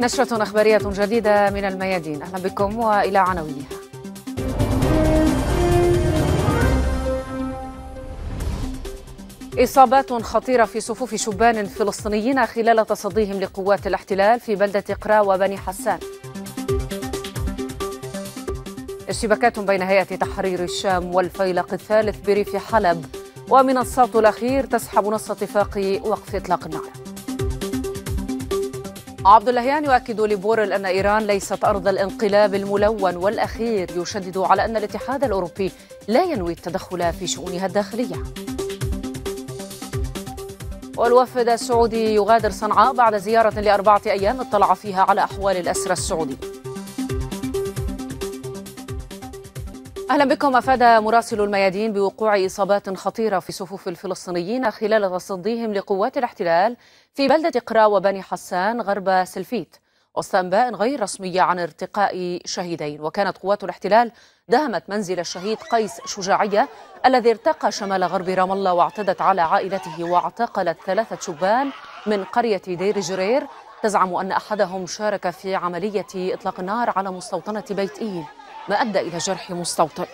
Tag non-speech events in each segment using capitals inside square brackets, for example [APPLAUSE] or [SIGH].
نشرة أخبارية جديدة من الميادين أهلا بكم وإلى عناوينها إصابات خطيرة في صفوف شبان فلسطينيين خلال تصديهم لقوات الاحتلال في بلدة قرا وبني حسان اشتباكات بين هيئة تحرير الشام والفيلق الثالث بريف حلب ومنصات الأخير تسحب نص اتفاق وقف إطلاق النار عبد اللهيان يؤكد لبورل أن إيران ليست أرض الانقلاب الملون والأخير يشدد على أن الاتحاد الأوروبي لا ينوي التدخل في شؤونها الداخلية والوفد السعودي يغادر صنعاء بعد زيارة لأربعة أيام اطلع فيها على أحوال الأسرى السعودي أهلا بكم أفاد مراسل الميادين بوقوع إصابات خطيرة في صفوف الفلسطينيين خلال تصديهم لقوات الاحتلال في بلدة قرا وبني حسان غرب سلفيت وسط أنباء غير رسمية عن ارتقاء شهيدين وكانت قوات الاحتلال دهمت منزل الشهيد قيس شجاعية الذي ارتقى شمال غرب رام الله واعتدت على عائلته واعتقلت ثلاثة شبان من قرية دير جرير تزعم أن أحدهم شارك في عملية إطلاق النار على مستوطنة بيت ايل ما أدى إلى جرح مستوطن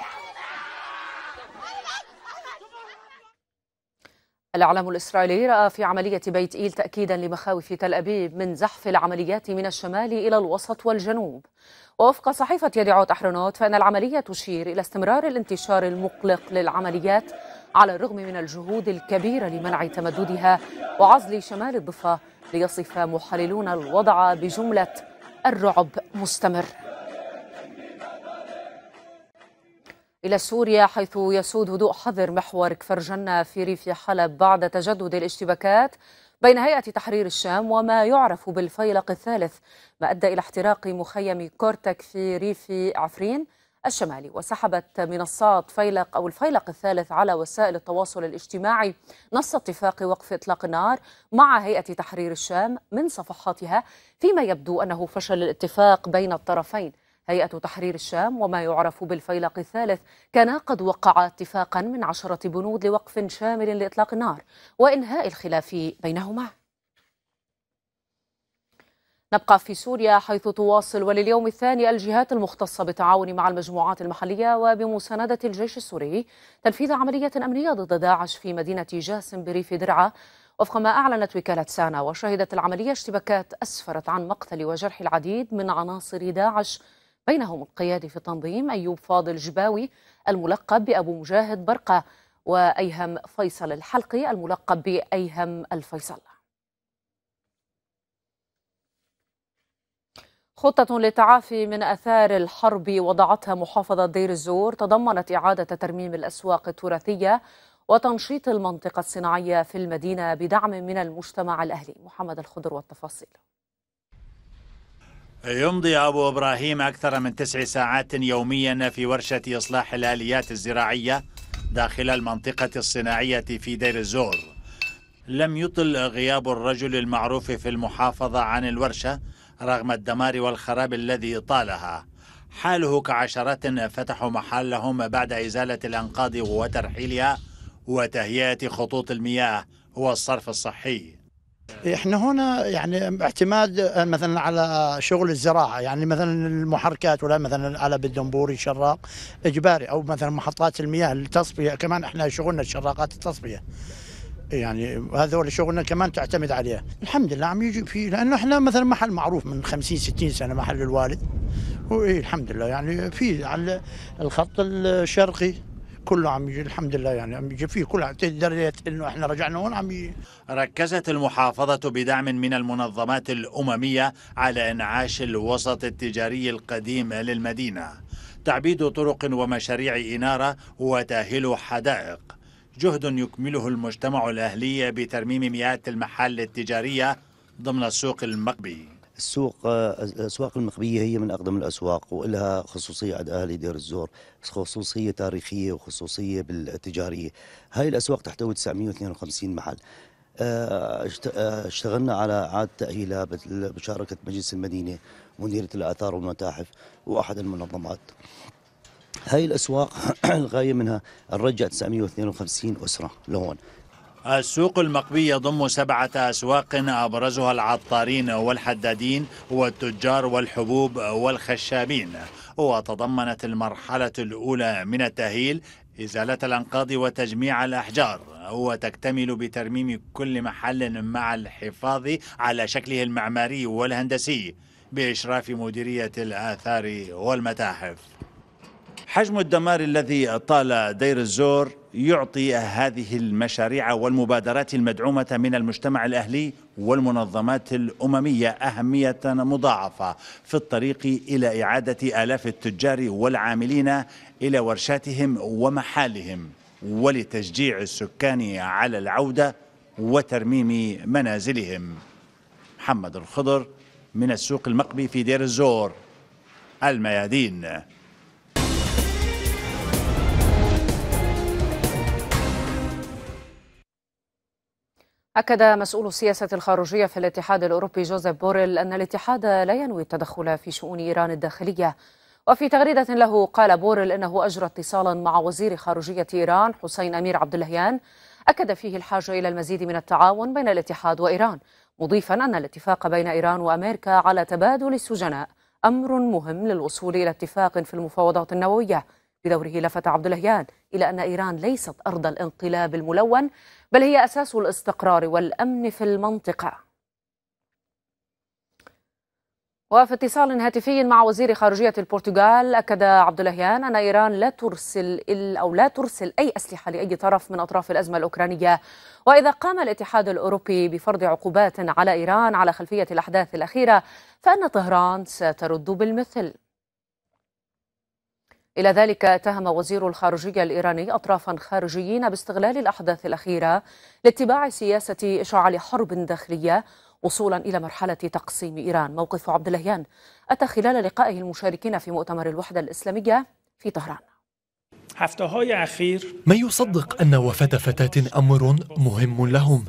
الإعلام الإسرائيلي رأى في عملية بيت إيل تأكيدا لمخاوف تل أبيب من زحف العمليات من الشمال إلى الوسط والجنوب ووفق صحيفة يدعوت أحرنوت فإن العملية تشير إلى استمرار الانتشار المقلق للعمليات على الرغم من الجهود الكبيرة لمنع تمددها وعزل شمال الضفة ليصف محللون الوضع بجملة الرعب مستمر إلى سوريا حيث يسود هدوء حظر محور كفر جنة في ريف حلب بعد تجدد الاشتباكات بين هيئة تحرير الشام وما يعرف بالفيلق الثالث ما أدى إلى احتراق مخيم كورتك في ريف عفرين الشمالي وسحبت منصات فيلق أو الفيلق الثالث على وسائل التواصل الاجتماعي نص اتفاق وقف إطلاق النار مع هيئة تحرير الشام من صفحاتها فيما يبدو أنه فشل الاتفاق بين الطرفين هيئة تحرير الشام وما يعرف بالفيلق الثالث كان قد وقع اتفاقا من عشرة بنود لوقف شامل لإطلاق النار وإنهاء الخلاف بينهما نبقى في سوريا حيث تواصل ولليوم الثاني الجهات المختصة بالتعاون مع المجموعات المحلية وبمساندة الجيش السوري تنفيذ عملية أمنية ضد داعش في مدينة جاسم بريف درعا وفق ما أعلنت وكالة سانا وشهدت العملية اشتباكات أسفرت عن مقتل وجرح العديد من عناصر داعش بينهم القيادي في التنظيم أيوب فاضل جباوي الملقب بأبو مجاهد برقة وأيهم فيصل الحلقي الملقب بأيهم الفيصل خطة للتعافي من أثار الحرب وضعتها محافظة دير الزور تضمنت إعادة ترميم الأسواق التراثية وتنشيط المنطقة الصناعية في المدينة بدعم من المجتمع الأهلي محمد الخضر والتفاصيل يمضي أبو إبراهيم أكثر من تسع ساعات يوميا في ورشة إصلاح الآليات الزراعية داخل المنطقة الصناعية في دير الزور لم يطل غياب الرجل المعروف في المحافظة عن الورشة رغم الدمار والخراب الذي طالها حاله كعشرات فتحوا محلهم بعد إزالة الأنقاض وترحيلها وتهيئة خطوط المياه والصرف الصحي إيه، احنا هنا يعني اعتماد آه، مثلا على شغل الزراعه يعني مثلا المحركات ولا مثلا على بالدنبوري الشراق اجباري او مثلا محطات المياه التصفيه كمان احنا شغلنا الشراقات التصفيه يعني هذول شغلنا كمان تعتمد عليها الحمد لله عم يجي فيه لانه احنا مثلا محل معروف من 50 60 سنه محل الوالد وايه الحمد لله يعني في على الخط الشرقي كله عم يجي الحمد لله يعني عم يجي فيه كل درجات انه احنا رجعنا هون عم يجي. ركزت المحافظة بدعم من المنظمات الأممية على إنعاش الوسط التجاري القديم للمدينة تعبيد طرق ومشاريع إنارة وتأهيل حدائق جهد يكمله المجتمع الأهلي بترميم مئات المحال التجارية ضمن السوق المقبي السوق الاسواق المخبيه هي من اقدم الاسواق ولها خصوصيه عند اهل دير الزور خصوصيه تاريخيه وخصوصيه بالتجاريه هاي الاسواق تحتوي 952 محل آه، آه، اشتغلنا على اعاده تاهيلها بمشاركه مجلس المدينه مديره الاثار والمتاحف واحد المنظمات هاي الاسواق [CLEARS THROAT] الغايه منها نرجع 952 اسره لهون السوق المقبي يضم سبعة أسواق أبرزها العطارين والحدادين والتجار والحبوب والخشابين وتضمنت المرحلة الأولى من التأهيل إزالة الأنقاض وتجميع الأحجار وتكتمل بترميم كل محل مع الحفاظ على شكله المعماري والهندسي بإشراف مديرية الآثار والمتاحف حجم الدمار الذي طال دير الزور يعطي هذه المشاريع والمبادرات المدعومة من المجتمع الأهلي والمنظمات الأممية أهمية مضاعفة في الطريق إلى إعادة آلاف التجار والعاملين إلى ورشاتهم ومحالهم ولتشجيع السكان على العودة وترميم منازلهم محمد الخضر من السوق المقبي في دير الزور الميادين أكد مسؤول السياسة الخارجية في الاتحاد الأوروبي جوزيف بوريل أن الاتحاد لا ينوي التدخل في شؤون إيران الداخلية وفي تغريدة له قال بوريل أنه أجرى اتصالا مع وزير خارجية إيران حسين أمير عبد اللهيان أكد فيه الحاجة إلى المزيد من التعاون بين الاتحاد وإيران مضيفا أن الاتفاق بين إيران وأمريكا على تبادل السجناء أمر مهم للوصول إلى اتفاق في المفاوضات النووية بدوره لفت عبد اللهيان إلى أن إيران ليست أرض الانقلاب الملون بل هي أساس الاستقرار والأمن في المنطقة وفي اتصال هاتفي مع وزير خارجية البرتغال أكد عبد اللهيان أن إيران لا ترسل أو لا ترسل أي أسلحة لأي طرف من أطراف الأزمة الأوكرانية وإذا قام الاتحاد الأوروبي بفرض عقوبات على إيران على خلفية الأحداث الأخيرة فأن طهران سترد بالمثل إلى ذلك اتهم وزير الخارجية الإيراني أطرافا خارجيين باستغلال الأحداث الأخيرة لاتباع سياسة إشعال حرب داخلية وصولا إلى مرحلة تقسيم إيران موقف عبد اللهيان أتى خلال لقائه المشاركين في مؤتمر الوحدة الإسلامية في طهران ما يصدق أن وفاة فتاة أمر مهم لهم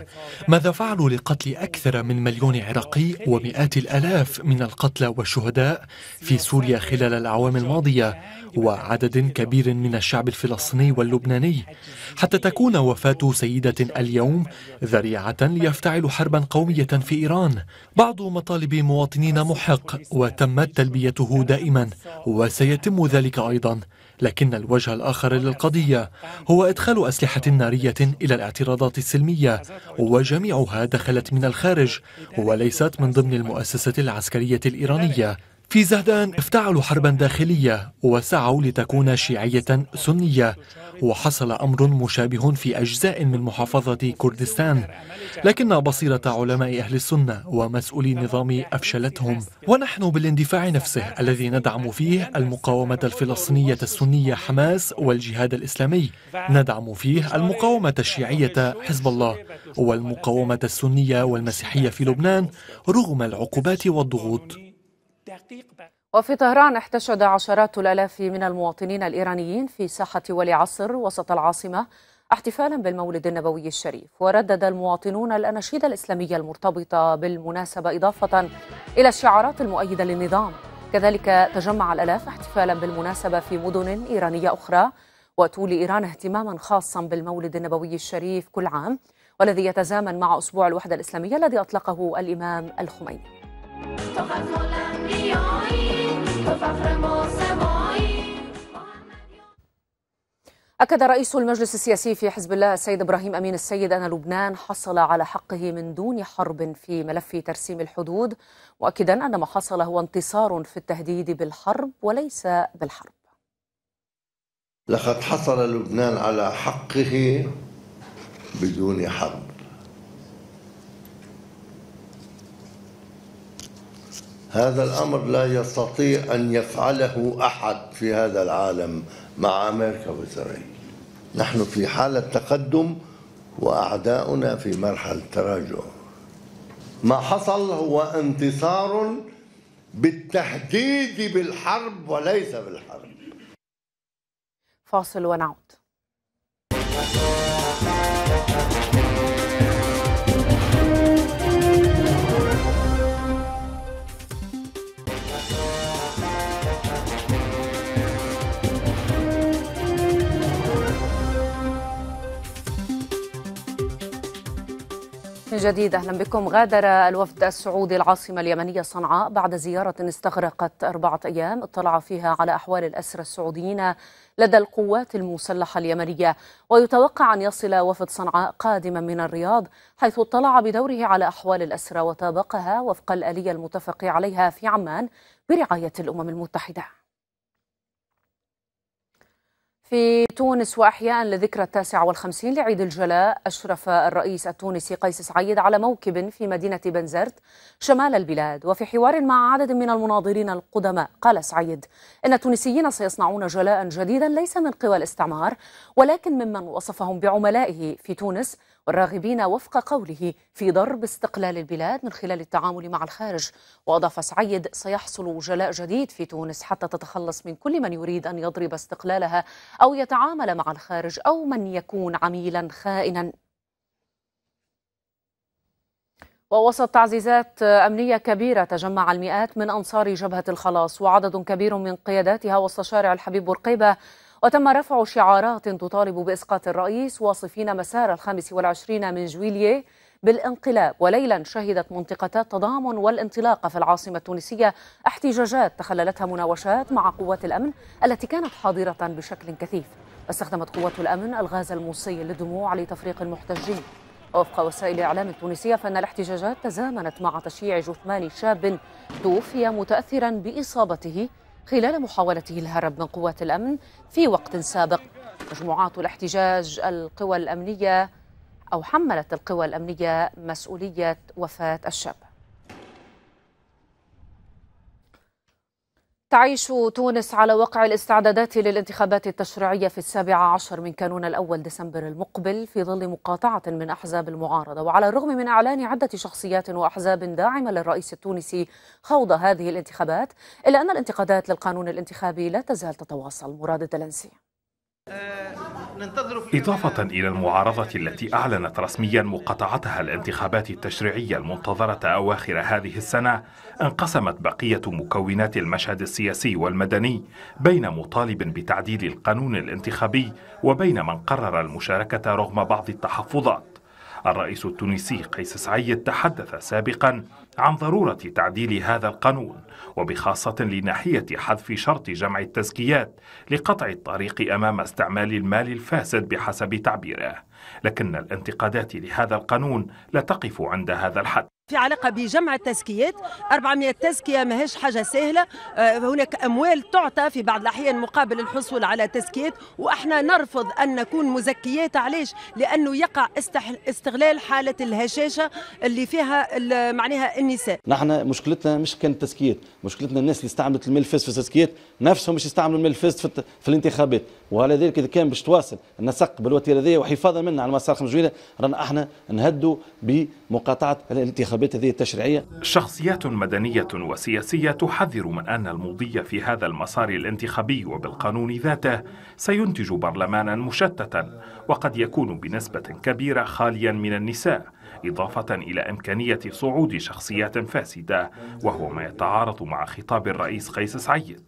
ماذا فعلوا لقتل أكثر من مليون عراقي ومئات الألاف من القتلى والشهداء في سوريا خلال الأعوام الماضية وعدد كبير من الشعب الفلسطيني واللبناني حتى تكون وفاة سيدة اليوم ذريعة ليفتعلوا حربا قومية في إيران بعض مطالب مواطنين محق وتمت تلبيته دائما وسيتم ذلك أيضا لكن الوجه الآخر للقضية هو إدخال أسلحة نارية إلى الاعتراضات السلمية وجميعها دخلت من الخارج وليست من ضمن المؤسسة العسكرية الإيرانية في زهدان افتعلوا حربا داخلية وسعوا لتكون شيعية سنية وحصل أمر مشابه في أجزاء من محافظة كردستان لكن بصيرة علماء أهل السنة ومسؤولي النظام أفشلتهم ونحن بالاندفاع نفسه الذي ندعم فيه المقاومة الفلسطينية السنية حماس والجهاد الإسلامي ندعم فيه المقاومة الشيعية حزب الله والمقاومة السنية والمسيحية في لبنان رغم العقوبات والضغوط وفي طهران احتشد عشرات الالاف من المواطنين الايرانيين في ساحه ولي عصر وسط العاصمه احتفالا بالمولد النبوي الشريف وردد المواطنون الاناشيد الاسلاميه المرتبطه بالمناسبه اضافه الى الشعارات المؤيده للنظام كذلك تجمع الالاف احتفالا بالمناسبه في مدن ايرانيه اخرى وتولي ايران اهتماما خاصا بالمولد النبوي الشريف كل عام والذي يتزامن مع اسبوع الوحده الاسلاميه الذي اطلقه الامام الخميني أكد رئيس المجلس السياسي في حزب الله السيد إبراهيم أمين السيد أن لبنان حصل على حقه من دون حرب في ملف ترسيم الحدود مؤكدا أن ما حصل هو انتصار في التهديد بالحرب وليس بالحرب لقد حصل لبنان على حقه بدون حرب هذا الأمر لا يستطيع أن يفعله أحد في هذا العالم مع أمريكا وإسرائيل نحن في حالة تقدم وأعداؤنا في مرحلة تراجع ما حصل هو انتصار بالتهديد بالحرب وليس بالحرب فاصل ونعود جديد أهلا بكم غادر الوفد السعودي العاصمة اليمنية صنعاء بعد زيارة استغرقت أربعة أيام اطلع فيها على أحوال الأسرى السعوديين لدى القوات المسلحة اليمنية ويتوقع أن يصل وفد صنعاء قادما من الرياض حيث اطلع بدوره على أحوال الأسرى وطابقها وفق الآلية المتفق عليها في عمان برعاية الأمم المتحدة في تونس وأحياء لذكرى التاسعة والخمسين لعيد الجلاء أشرف الرئيس التونسي قيس سعيد على موكب في مدينة بنزرت شمال البلاد وفي حوار مع عدد من المناظرين القدماء قال سعيد إن التونسيين سيصنعون جلاء جديدا ليس من قوى الاستعمار ولكن ممن وصفهم بعملائه في تونس والراغبين وفق قوله في ضرب استقلال البلاد من خلال التعامل مع الخارج وأضاف سعيد سيحصل جلاء جديد في تونس حتى تتخلص من كل من يريد أن يضرب استقلالها أو يتعامل مع الخارج أو من يكون عميلا خائنا ووسط تعزيزات أمنية كبيرة تجمع المئات من أنصار جبهة الخلاص وعدد كبير من قياداتها وسط شارع الحبيب بورقيبة وتم رفع شعارات تطالب بإسقاط الرئيس واصفين مسار الخامس والعشرين من جويليه بالانقلاب وليلا شهدت منطقتا التضامن والانطلاقة في العاصمة التونسية احتجاجات تخللتها مناوشات مع قوات الأمن التي كانت حاضرة بشكل كثيف استخدمت قوات الأمن الغاز الموصي للدموع لتفريق المحتجين وفق وسائل الإعلام التونسية فإن الاحتجاجات تزامنت مع تشييع جثمان شاب توفي متأثرا بإصابته خلال محاولته الهرب من قوات الأمن في وقت سابق مجموعات الاحتجاج القوى الأمنية أو حملت القوى الأمنية مسؤولية وفاة الشاب تعيش تونس على وقع الاستعدادات للانتخابات التشريعية في السابع عشر من كانون الأول ديسمبر المقبل في ظل مقاطعة من أحزاب المعارضة وعلى الرغم من إعلان عدة شخصيات وأحزاب داعمة للرئيس التونسي خوض هذه الانتخابات إلا أن الانتقادات للقانون الانتخابي لا تزال تتواصل مراد الدلنسي إضافة إلى المعارضة التي أعلنت رسميا مقاطعتها الانتخابات التشريعية المنتظرة أواخر هذه السنة انقسمت بقية مكونات المشهد السياسي والمدني بين مطالب بتعديل القانون الانتخابي وبين من قرر المشاركة رغم بعض التحفظات الرئيس التونسي قيس سعيد تحدث سابقا عن ضرورة تعديل هذا القانون وبخاصة لناحية حذف شرط جمع التزكيات لقطع الطريق أمام استعمال المال الفاسد بحسب تعبيره لكن الانتقادات لهذا القانون لا تقف عند هذا الحد في علاقة بجمع التزكيات 400 تزكية ماهيش حاجة سهلة آه، هناك أموال تعطى في بعض الأحيان مقابل الحصول على تزكيات وإحنا نرفض أن نكون مزكيات علاش لأنه يقع استغلال حالة الهشاشة اللي فيها معناها النساء نحن مشكلتنا مش كان التزكيات مشكلتنا الناس اللي استعملت المال الفاسد في التزكيات نفسهم مش يستعملوا المال الفاسد في, في الانتخابات وعلى ذلك إذا كان باش تواصل النسق بالوتيرة وحفاظا منا على المسار خمس رانا احنا نهدوا بمقاطعة الانتخابات الانتخابات هذه التشريعية شخصيات مدنية وسياسية تحذر من أن المضي في هذا المسار الانتخابي وبالقانون ذاته سينتج برلمانا مشتتا وقد يكون بنسبة كبيرة خاليا من النساء إضافة إلى إمكانية صعود شخصيات فاسدة وهو ما يتعارض مع خطاب الرئيس قيس سعيد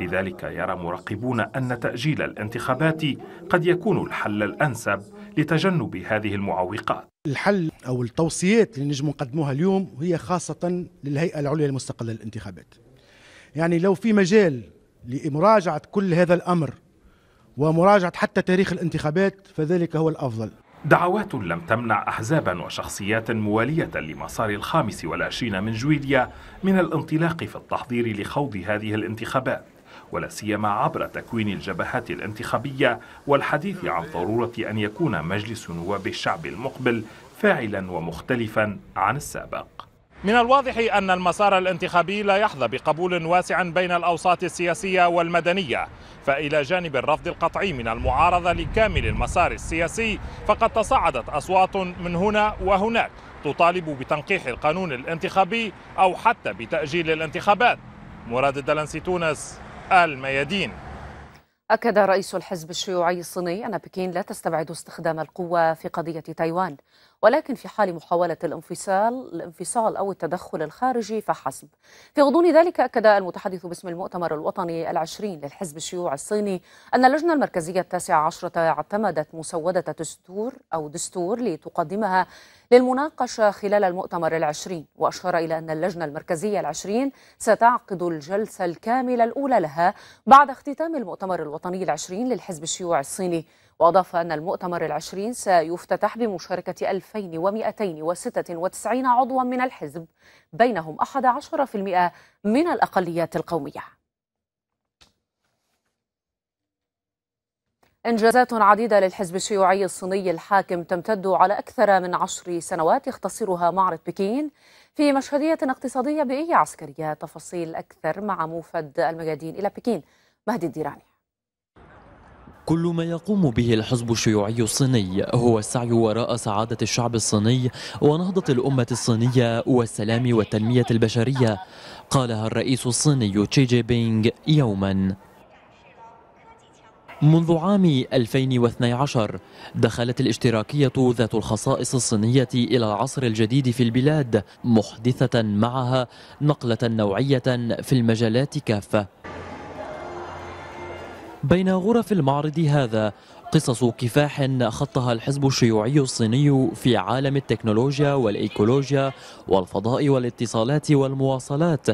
لذلك يرى مراقبون أن تأجيل الانتخابات قد يكون الحل الأنسب لتجنب هذه المعوقات الحل أو التوصيات اللي نجم نقدموها اليوم هي خاصة للهيئة العليا المستقلة للانتخابات يعني لو في مجال لمراجعة كل هذا الأمر ومراجعة حتى تاريخ الانتخابات فذلك هو الأفضل دعوات لم تمنع أحزابا وشخصيات موالية لمسار الخامس والعشرين من جويليا من الانطلاق في التحضير لخوض هذه الانتخابات ولا سيما عبر تكوين الجبهات الانتخابية والحديث عن ضرورة أن يكون مجلس نواب الشعب المقبل فاعلا ومختلفا عن السابق من الواضح أن المسار الانتخابي لا يحظى بقبول واسع بين الأوساط السياسية والمدنية فإلى جانب الرفض القطعي من المعارضة لكامل المسار السياسي فقد تصاعدت أصوات من هنا وهناك تطالب بتنقيح القانون الانتخابي أو حتى بتأجيل الانتخابات مراد الدلنسي تونس الميادين أكد رئيس الحزب الشيوعي الصيني أن بكين لا تستبعد استخدام القوة في قضية تايوان ولكن في حال محاولة الانفصال الانفصال أو التدخل الخارجي فحسب في غضون ذلك أكد المتحدث باسم المؤتمر الوطني العشرين للحزب الشيوعي الصيني أن اللجنة المركزية التاسعة عشرة اعتمدت مسودة دستور أو دستور لتقدمها للمناقشة خلال المؤتمر العشرين وأشار إلى أن اللجنة المركزية العشرين ستعقد الجلسة الكاملة الأولى لها بعد اختتام المؤتمر الوطني العشرين للحزب الشيوعي الصيني وأضاف أن المؤتمر العشرين سيفتتح بمشاركة 2296 عضوا من الحزب بينهم 11% من الأقليات القومية إنجازات عديدة للحزب الشيوعي الصيني الحاكم تمتد على أكثر من عشر سنوات يختصرها معرض بكين في مشهدية اقتصادية بيئية عسكرية تفاصيل أكثر مع موفد المجادين إلى بكين مهدي الديراني كل ما يقوم به الحزب الشيوعي الصيني هو السعي وراء سعادة الشعب الصيني ونهضة الأمة الصينية والسلام والتنمية البشرية قالها الرئيس الصيني تشي جي بينغ يوما منذ عام 2012 دخلت الاشتراكية ذات الخصائص الصينية إلى العصر الجديد في البلاد محدثة معها نقلة نوعية في المجالات كافة بين غرف المعرض هذا قصص كفاح خطها الحزب الشيوعي الصيني في عالم التكنولوجيا والإيكولوجيا والفضاء والاتصالات والمواصلات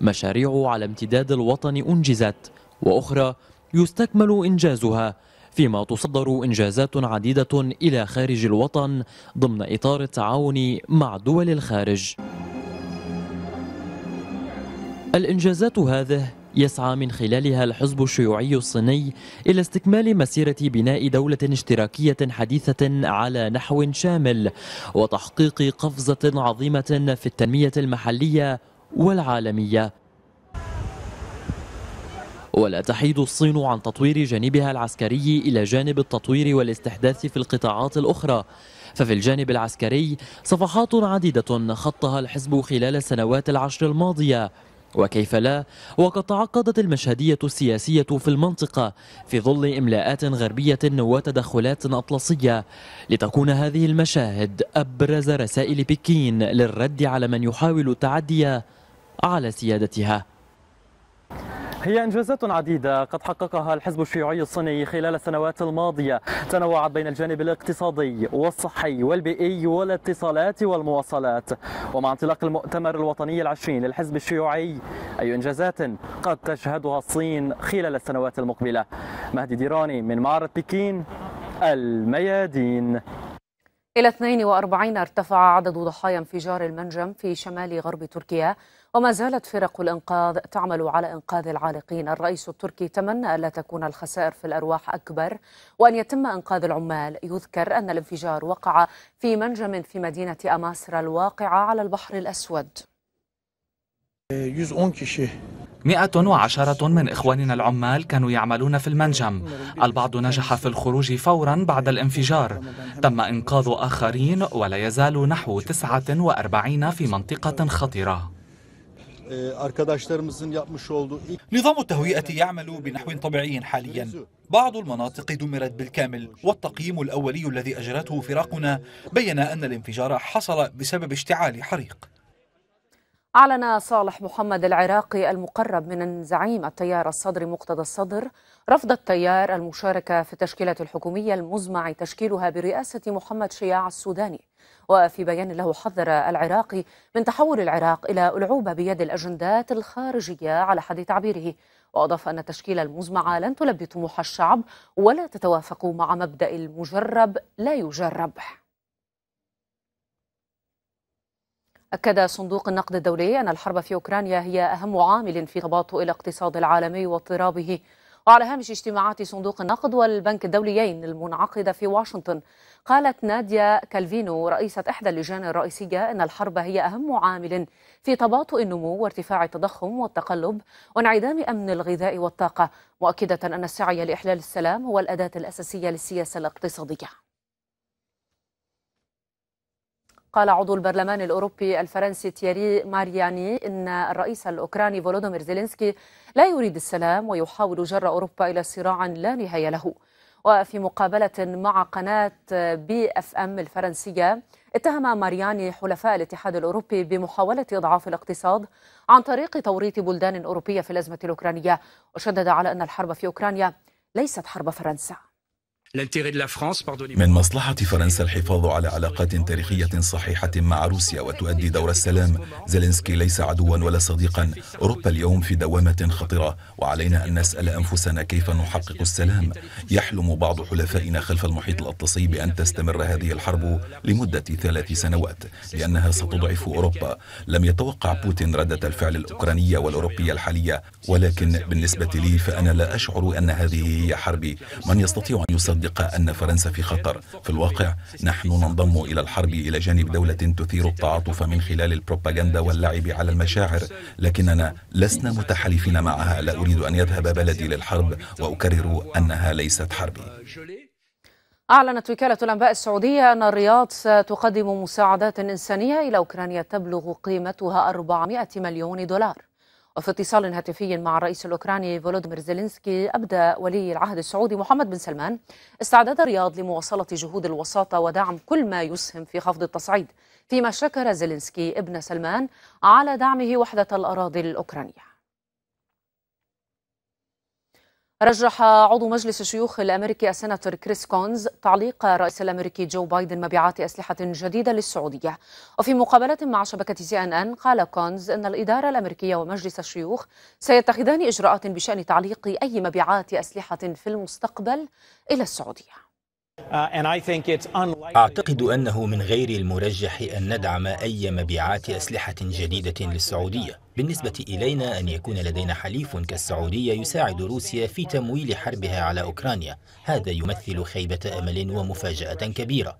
مشاريع على امتداد الوطن أنجزت وأخرى يستكمل إنجازها فيما تصدر إنجازات عديدة إلى خارج الوطن ضمن إطار التعاون مع دول الخارج الإنجازات هذه يسعى من خلالها الحزب الشيوعي الصيني إلى استكمال مسيرة بناء دولة اشتراكية حديثة على نحو شامل وتحقيق قفزة عظيمة في التنمية المحلية والعالمية ولا تحيد الصين عن تطوير جانبها العسكري إلى جانب التطوير والاستحداث في القطاعات الأخرى ففي الجانب العسكري صفحات عديدة خطها الحزب خلال السنوات العشر الماضية وكيف لا وقد تعقدت المشهدية السياسية في المنطقة في ظل إملاءات غربية وتدخلات أطلسية لتكون هذه المشاهد أبرز رسائل بكين للرد على من يحاول التعدي على سيادتها هي انجازات عديده قد حققها الحزب الشيوعي الصيني خلال السنوات الماضيه تنوعت بين الجانب الاقتصادي والصحي والبيئي والاتصالات والمواصلات ومع انطلاق المؤتمر الوطني العشرين للحزب الشيوعي اي انجازات قد تشهدها الصين خلال السنوات المقبله مهدي ديراني من معرض بكين الميادين إلى 42 ارتفع عدد ضحايا انفجار المنجم في شمال غرب تركيا وما زالت فرق الإنقاذ تعمل على إنقاذ العالقين الرئيس التركي تمنى ألا تكون الخسائر في الأرواح أكبر وأن يتم إنقاذ العمال يذكر أن الانفجار وقع في منجم في مدينة أماسرا الواقعة على البحر الأسود 110 من إخواننا العمال كانوا يعملون في المنجم البعض نجح في الخروج فورا بعد الانفجار تم إنقاذ آخرين ولا يزال نحو 49 في منطقة خطيرة نظام التهوئة يعمل بنحو طبيعي حاليا بعض المناطق دمرت بالكامل والتقييم الأولي الذي أجرته فرقنا بين أن الانفجار حصل بسبب اشتعال حريق أعلن صالح محمد العراقي المقرب من زعيم التيار الصدري مقتدى الصدر رفض التيار المشاركة في التشكيلة الحكومية المزمع تشكيلها برئاسة محمد شياع السوداني وفي بيان له حذر العراقي من تحول العراق إلى ألعوبة بيد الأجندات الخارجية على حد تعبيره وأضاف أن التشكيلة المزمعة لن تلبي طموح الشعب ولا تتوافق مع مبدأ المجرب لا يجرب أكد صندوق النقد الدولي أن الحرب في أوكرانيا هي أهم عامل في تباطؤ الاقتصاد العالمي واضطرابه وعلى هامش اجتماعات صندوق النقد والبنك الدوليين المنعقدة في واشنطن قالت ناديا كالفينو رئيسة إحدى اللجان الرئيسية أن الحرب هي أهم عامل في تباطؤ النمو وارتفاع التضخم والتقلب وانعدام أمن الغذاء والطاقة مؤكدة أن السعي لإحلال السلام هو الأداة الأساسية للسياسة الاقتصادية قال عضو البرلمان الأوروبي الفرنسي تياري مارياني إن الرئيس الأوكراني فولودومير زيلينسكي لا يريد السلام ويحاول جر أوروبا إلى صراع لا نهاية له وفي مقابلة مع قناة بي اف ام الفرنسية اتهم مارياني حلفاء الاتحاد الأوروبي بمحاولة إضعاف الاقتصاد عن طريق توريط بلدان أوروبية في الأزمة الأوكرانية وشدد على أن الحرب في أوكرانيا ليست حرب فرنسا من مصلحة فرنسا الحفاظ على علاقات تاريخية صحيحة مع روسيا وتؤدي دور السلام زيلينسكي ليس عدوا ولا صديقا أوروبا اليوم في دوامة خطرة وعلينا أن نسأل أنفسنا كيف نحقق السلام يحلم بعض حلفائنا خلف المحيط الأطلسي بأن تستمر هذه الحرب لمدة ثلاث سنوات لأنها ستضعف أوروبا لم يتوقع بوتين ردة الفعل الأوكرانية والأوروبية الحالية ولكن بالنسبة لي فأنا لا أشعر أن هذه هي حربي من يستطيع أن يصدق مصدق أن فرنسا في خطر في الواقع نحن ننضم إلى الحرب إلى جانب دولة تثير التعاطف من خلال البروباغندا واللعب على المشاعر لكننا لسنا متحالفين معها لا أريد أن يذهب بلدي للحرب وأكرر أنها ليست حربي أعلنت وكالة الأنباء السعودية أن الرياض ستقدم مساعدات إنسانية إلى أوكرانيا تبلغ قيمتها 400 مليون دولار وفي اتصال هاتفي مع الرئيس الأوكراني فولودمير زيلينسكي أبدى ولي العهد السعودي محمد بن سلمان استعداد الرياض لمواصلة جهود الوساطة ودعم كل ما يسهم في خفض التصعيد فيما شكر زيلينسكي ابن سلمان على دعمه وحدة الأراضي الأوكرانية رجح عضو مجلس الشيوخ الامريكي السناتور كريس كونز تعليق الرئيس الامريكي جو بايدن مبيعات اسلحه جديده للسعوديه وفي مقابله مع شبكه سي ان ان قال كونز ان الاداره الامريكيه ومجلس الشيوخ سيتخذان اجراءات بشان تعليق اي مبيعات اسلحه في المستقبل الى السعوديه uh, أعتقد أنه من غير المرجح أن ندعم أي مبيعات أسلحة جديدة للسعودية بالنسبة إلينا أن يكون لدينا حليف كالسعودية يساعد روسيا في تمويل حربها على أوكرانيا هذا يمثل خيبة أمل ومفاجأة كبيرة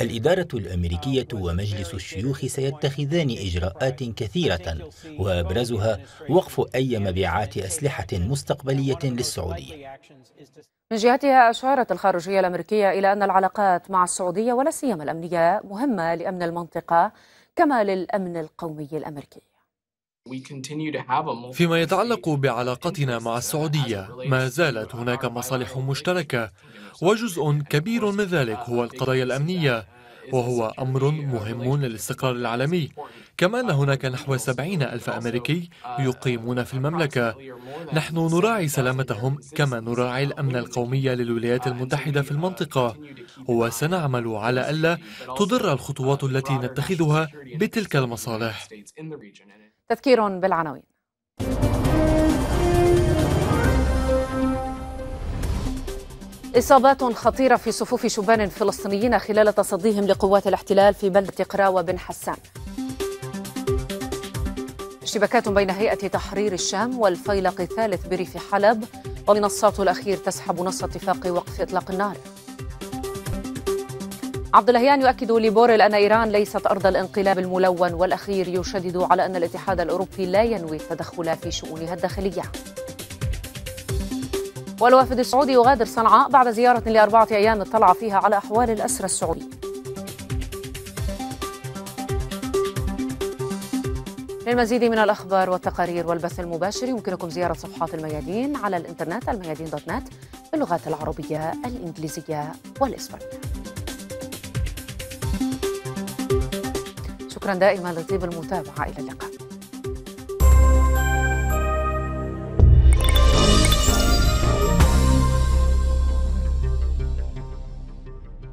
الإدارة الأمريكية ومجلس الشيوخ سيتخذان إجراءات كثيرة وأبرزها وقف أي مبيعات أسلحة مستقبلية للسعودية من جهتها أشارت الخارجية الأمريكية إلى أن العلاقات مع السعودية ولا سيما الأمنية مهمة لأمن المنطقة كما للأمن القومي الأمريكي فيما يتعلق بعلاقتنا مع السعودية ما زالت هناك مصالح مشتركة وجزء كبير من ذلك هو القضايا الأمنية وهو أمر مهم للاستقرار العالمي كما أن هناك uh, نحو سبعين ألف uh, أمريكي يقيمون في المملكة نحن نراعي سلامتهم كما نراعي الأمن القومي للولايات المتحدة في المنطقة وسنعمل على ألا تضر الخطوات uh, التي نتخذها بتلك المصالح تذكير بالعناوين إصابات خطيرة في صفوف شبان فلسطينيين خلال تصديهم لقوات الاحتلال في بلدة قراوة بن حسان اشتباكات بين هيئة تحرير الشام والفيلق الثالث بريف حلب ومنصات الأخير تسحب نص اتفاق وقف إطلاق النار عبد اللهيان يؤكد لبوريل أن إيران ليست أرض الانقلاب الملون والأخير يشدد على أن الاتحاد الأوروبي لا ينوي التدخل في شؤونها الداخلية والوافد السعودي يغادر صنعاء بعد زيارة لأربعة أيام اطلع فيها على أحوال الأسرى السعودي للمزيد من الأخبار والتقارير والبث المباشر يمكنكم زيارة صفحات الميادين على الإنترنت الميادين دوت نت باللغات العربية الإنجليزية والإسبانية شكرا دائما لطيب المتابعة إلى اللقاء